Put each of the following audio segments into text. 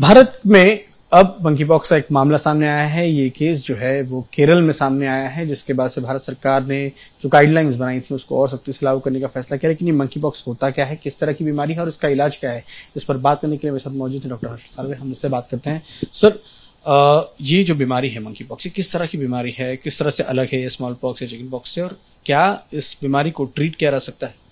भारत में अब monkey box का एक मामला सामने आया है ये केस जो है वो केरल में सामने आया है जिसके बाद से भारत सरकार ने जो गाइडलाइंस बनाई थी उसको और सख्ती से लागू करने का फैसला किया लेकिन ये मंकी बॉक्स होता क्या है किस तरह की बीमारी है और इसका इलाज क्या है इस पर बात करने के लिए मेरे साथ मौजूद है डॉक्टर हर्ष सालवे हम इससे बात करते हैं सर आ, ये जो बीमारी है मंकी बॉक्स किस तरह की बीमारी है किस तरह से अलग है स्मॉल पॉक्स या चिकन पॉक्स से और क्या इस बीमारी को ट्रीट किया जा सकता है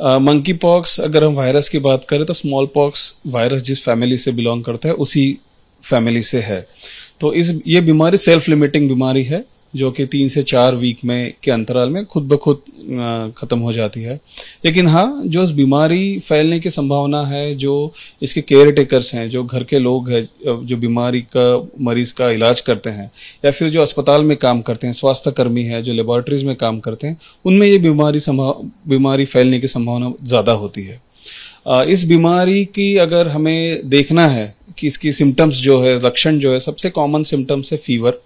मंकी पॉक्स अगर हम वायरस की बात करें तो स्मॉल पॉक्स वायरस जिस फैमिली से बिलोंग करता है उसी फैमिली से है तो इस ये बीमारी सेल्फ लिमिटिंग बीमारी है जो कि तीन से चार वीक में के अंतराल में खुद ब खुद ख़त्म हो जाती है लेकिन हाँ जो इस बीमारी फैलने की संभावना है जो इसके केयर टेकर्स हैं जो घर के लोग हैं जो बीमारी का मरीज़ का इलाज करते हैं या फिर जो अस्पताल में काम करते हैं स्वास्थ्यकर्मी है जो लेबॉरटरीज में काम करते हैं उनमें ये बीमारी बीमारी फैलने की संभावना ज़्यादा होती है इस बीमारी की अगर हमें देखना है कि इसकी सिम्टम्स जो है लक्षण जो है सबसे कॉमन सिम्टम्स है फीवर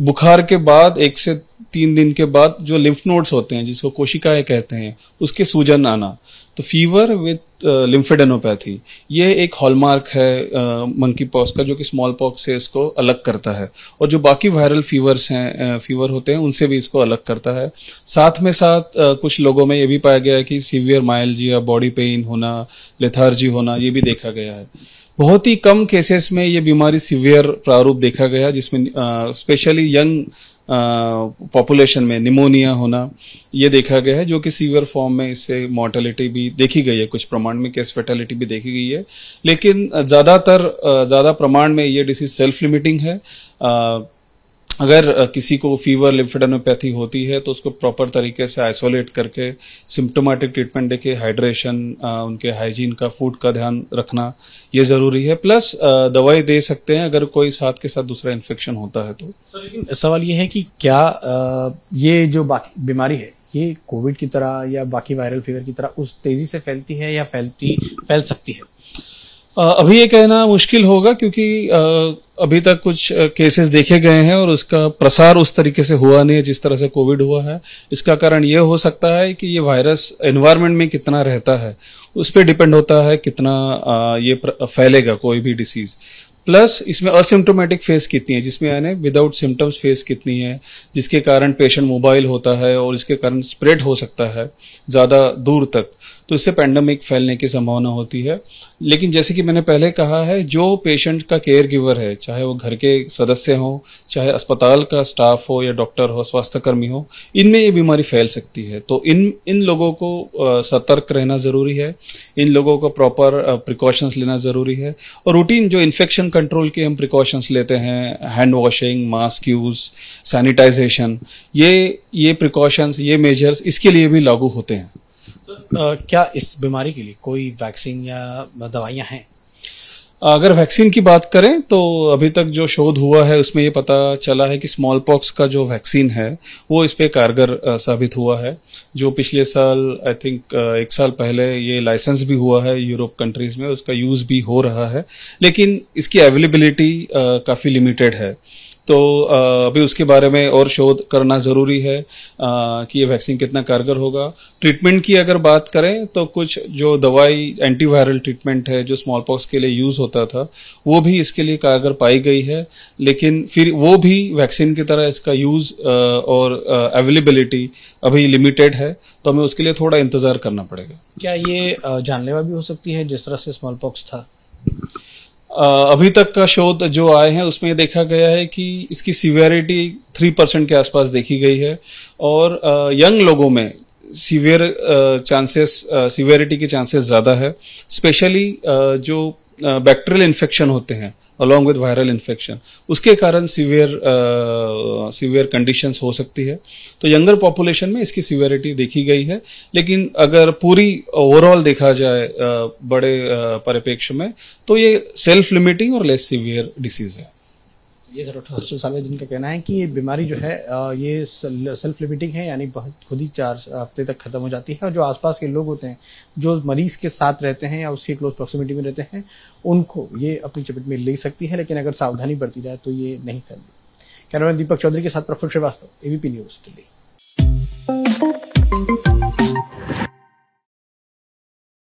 बुखार के बाद एक से तीन दिन के बाद जो लिम्फ नोड्स होते हैं जिसको कोशिकाएं कहते हैं उसके सूजन आना तो फीवर विथ लिम्फेडेनोपैथी ये एक हॉलमार्क है मंकी uh, पॉक्स का जो कि स्मॉल पॉक्स से इसको अलग करता है और जो बाकी वायरल फीवर्स हैं फीवर uh, होते हैं उनसे भी इसको अलग करता है साथ में साथ आ, uh, कुछ लोगों में ये भी पाया गया है कि सीवियर माइल्जी या बॉडी पेन होना लेथार्जी होना ये भी देखा गया है बहुत ही कम केसेस में ये बीमारी सिवियर प्रारूप देखा गया जिसमें स्पेशली यंग पॉपुलेशन में निमोनिया होना ये देखा गया है जो कि सीवियर फॉर्म में इससे मॉर्टेलिटी भी देखी गई है कुछ प्रमाण में केस फेटेलिटी भी देखी गई है लेकिन ज़्यादातर ज़्यादा प्रमाण में ये डिसीज सेल्फ लिमिटिंग है अगर किसी को फीवर लिम्फेडेनोपैथी होती है तो उसको प्रॉपर तरीके से आइसोलेट करके सिम्टोमेटिक ट्रीटमेंट देके हाइड्रेशन उनके हाइजीन का फूड का ध्यान रखना ये ज़रूरी है प्लस दवाई दे सकते हैं अगर कोई साथ के साथ दूसरा इन्फेक्शन होता है तो सर लेकिन सवाल ये है कि क्या ये जो बाकी बीमारी है ये कोविड की तरह या बाकी वायरल फीवर की तरह उस तेज़ी से फैलती है या फैलती फैल सकती है अभी ये कहना मुश्किल होगा क्योंकि अभी तक कुछ केसेस देखे गए हैं और उसका प्रसार उस तरीके से हुआ नहीं है जिस तरह से कोविड हुआ है इसका कारण ये हो सकता है कि ये वायरस एनवायरनमेंट में कितना रहता है उस पर डिपेंड होता है कितना ये फैलेगा कोई भी डिसीज प्लस इसमें असिम्टोमेटिक फेस कितनी है जिसमें यानी विदाउट सिम्टम्स फेस कितनी है जिसके कारण पेशेंट मोबाइल होता है और इसके कारण स्प्रेड हो सकता है ज़्यादा दूर तक तो इससे पैंडमिक फैलने की संभावना होती है लेकिन जैसे कि मैंने पहले कहा है जो पेशेंट का केयर गिवर है चाहे वो घर के सदस्य हो चाहे अस्पताल का स्टाफ हो या डॉक्टर हो स्वास्थ्यकर्मी हो इनमें ये बीमारी फैल सकती है तो इन इन लोगों को सतर्क रहना ज़रूरी है इन लोगों को प्रॉपर प्रिकॉशंस लेना ज़रूरी है और रूटीन जो इन्फेक्शन कंट्रोल के हम प्रिकॉशंस लेते हैं hand washing mask use sanitization ये ये प्रिकॉशंस ये मेजर्स इसके लिए भी लागू होते हैं क्या इस बीमारी के लिए कोई वैक्सीन या दवाइयां हैं अगर वैक्सीन की बात करें तो अभी तक जो शोध हुआ है उसमें ये पता चला है कि स्मॉल पॉक्स का जो वैक्सीन है वो इस पर कारगर साबित हुआ है जो पिछले साल आई थिंक एक साल पहले ये लाइसेंस भी हुआ है यूरोप कंट्रीज में उसका यूज़ भी हो रहा है लेकिन इसकी अवेलेबिलिटी काफ़ी लिमिटेड है तो अभी उसके बारे में और शोध करना ज़रूरी है कि ये वैक्सीन कितना कारगर होगा ट्रीटमेंट की अगर बात करें तो कुछ जो दवाई एंटीवायरल ट्रीटमेंट है जो स्मॉल पॉक्स के लिए यूज़ होता था वो भी इसके लिए कारगर पाई गई है लेकिन फिर वो भी वैक्सीन की तरह इसका यूज़ और अवेलेबिलिटी अभी लिमिटेड है तो हमें उसके लिए थोड़ा इंतज़ार करना पड़ेगा क्या ये जानलेवा भी हो सकती है जिस तरह से स्मॉल पॉक्स था अभी तक का शोध जो आए हैं उसमें देखा गया है कि इसकी सीवियरिटी थ्री परसेंट के आसपास देखी गई है और यंग लोगों में सीवियर चांसेस सीवियरिटी के चांसेस ज़्यादा है स्पेशली जो बैक्टीरियल इन्फेक्शन होते हैं अलॉन्ग विद वायरल इन्फेक्शन उसके कारण सीवियर सीवियर कंडीशन हो सकती है तो यंगर पॉपुलेशन में इसकी सीवियरिटी देखी गई है लेकिन अगर पूरी ओवरऑल देखा जाए uh, बड़े uh, परिपेक्ष में तो ये सेल्फ लिमिटिंग और लेस सीवियर डिसीज है ये डॉक्टर साबिर जिनका कहना है कि ये बीमारी जो है ये सेल्फ लिमिटिंग है यानी खुद ही चार हफ्ते तक खत्म हो जाती है और जो आसपास के लोग होते हैं जो मरीज के साथ रहते हैं या उसके क्लोज प्रॉक्सिमिटी में रहते हैं उनको ये अपनी चपेट में ले सकती है लेकिन अगर सावधानी बरती जाए तो ये नहीं फैलती कैमरा दीपक चौधरी के साथ प्रफुल्ल श्रीवास्तव एबीपी न्यूज दिल्ली